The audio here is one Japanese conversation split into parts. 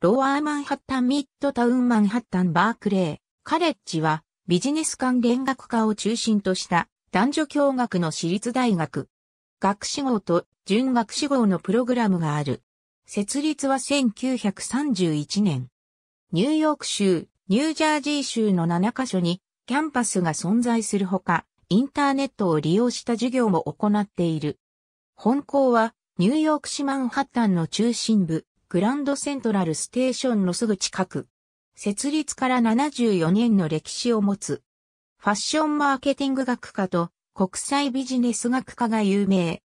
ロアーマンハッタンミッドタウンマンハッタンバークレー、カレッジはビジネス関連学科を中心とした男女共学の私立大学。学士号と準学士号のプログラムがある。設立は1931年。ニューヨーク州、ニュージャージー州の7カ所にキャンパスが存在するほか、インターネットを利用した授業も行っている。本校はニューヨーク市マンハッタンの中心部、グランドセントラルステーションのすぐ近く。設立から74年の歴史を持つ。ファッションマーケティング学科と国際ビジネス学科が有名。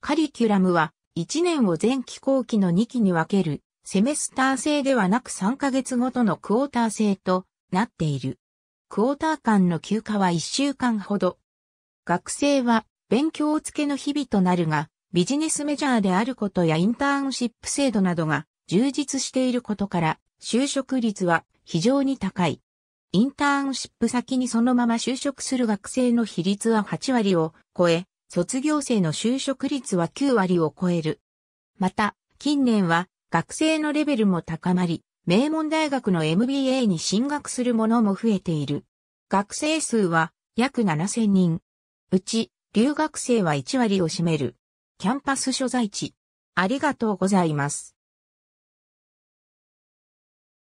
カリキュラムは1年を前期後期の2期に分けるセメスター制ではなく3ヶ月ごとのクォーター制となっている。クォーター間の休暇は1週間ほど。学生は勉強をつけの日々となるが、ビジネスメジャーであることやインターンシップ制度などが充実していることから、就職率は非常に高い。インターンシップ先にそのまま就職する学生の比率は8割を超え、卒業生の就職率は9割を超える。また、近年は学生のレベルも高まり、名門大学の MBA に進学する者も増えている。学生数は約7000人。うち、留学生は1割を占める。キャンパス所在地。ありがとうございます。